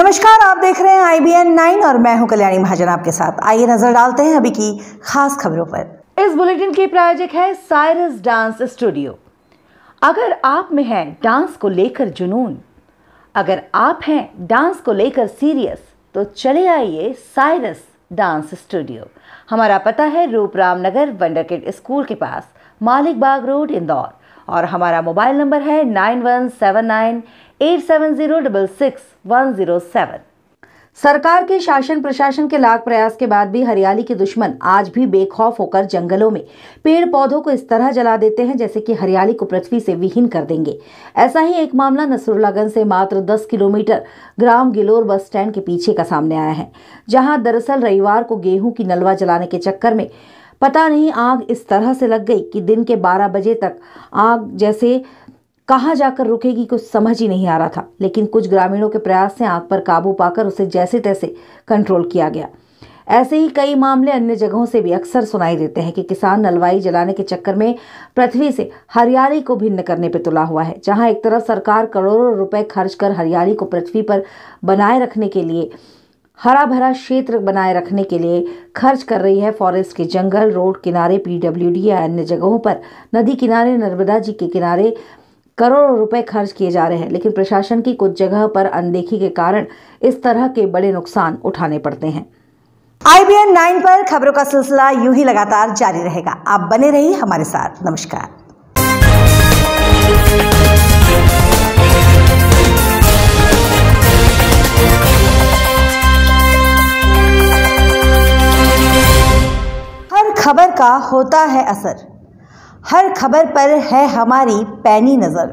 नमस्कार आप देख रहे हैं आई बी एन नाइन और मैं हूं कल्याणी महाजन आपके साथ आइए नजर डालते हैं अभी की खास खबरों पर इस बुलेटिन की प्रायोजक है साइरस डांस स्टूडियो अगर आप में है डांस को लेकर जुनून अगर आप हैं डांस को लेकर सीरियस तो चले आइए साइरस डांस स्टूडियो हमारा पता है रूपराम नगर वंडरकिड स्कूल के पास मालिक बाग रोड इंदौर और हमारा मोबाइल नंबर है nine one seven nine eight seven zero double six one zero seven सरकार के शासन प्रशासन के लाख प्रयास के बाद भी हरियाली के दुश्मन आज भी बेखौफ होकर जंगलों में पेड़ पौधों को इस तरह जला देते हैं जैसे कि हरियाली को पृथ्वी से विहीन कर देंगे ऐसा ही एक मामला नसरुल्लागंज से मात्र 10 किलोमीटर ग्राम गिलोर बस स्टैंड के पीछे का सामने आया है जहां दरअसल रविवार को गेहूं की नलवा जलाने के चक्कर में पता नहीं आग इस तरह से लग गई कि दिन के 12 बजे तक आग जैसे कहाँ जाकर रुकेगी कुछ समझ ही नहीं आ रहा था लेकिन कुछ ग्रामीणों के प्रयास से आग पर काबू पाकर उसे जैसे तैसे कंट्रोल किया गया ऐसे ही कई मामले अन्य जगहों से भी अक्सर सुनाई देते हैं कि किसान नलवाई जलाने के चक्कर में पृथ्वी से हरियाली को भिन्न करने पर तुला हुआ है जहां एक तरफ सरकार करोड़ों रुपए खर्च कर हरियाली को पृथ्वी पर बनाए रखने के लिए हरा भरा क्षेत्र बनाए रखने के लिए खर्च कर रही है फॉरेस्ट के जंगल रोड किनारे पीडब्ल्यूडी या अन्य जगहों पर नदी किनारे नर्मदा जी के किनारे करोड़ों रुपए खर्च किए जा रहे हैं लेकिन प्रशासन की कुछ जगह पर अनदेखी के कारण इस तरह के बड़े नुकसान उठाने पड़ते हैं आई बी एन नाइन पर खबरों का सिलसिला यूं ही लगातार जारी रहेगा आप बने रहिए हमारे साथ नमस्कार खबर का होता है असर हर खबर पर है हमारी पैनी नज़र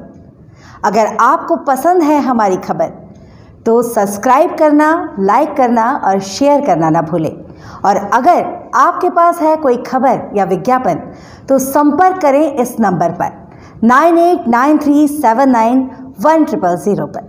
अगर आपको पसंद है हमारी खबर तो सब्सक्राइब करना लाइक करना और शेयर करना ना भूलें और अगर आपके पास है कोई खबर या विज्ञापन तो संपर्क करें इस नंबर पर nine eight nine three seven nine one triple zero पर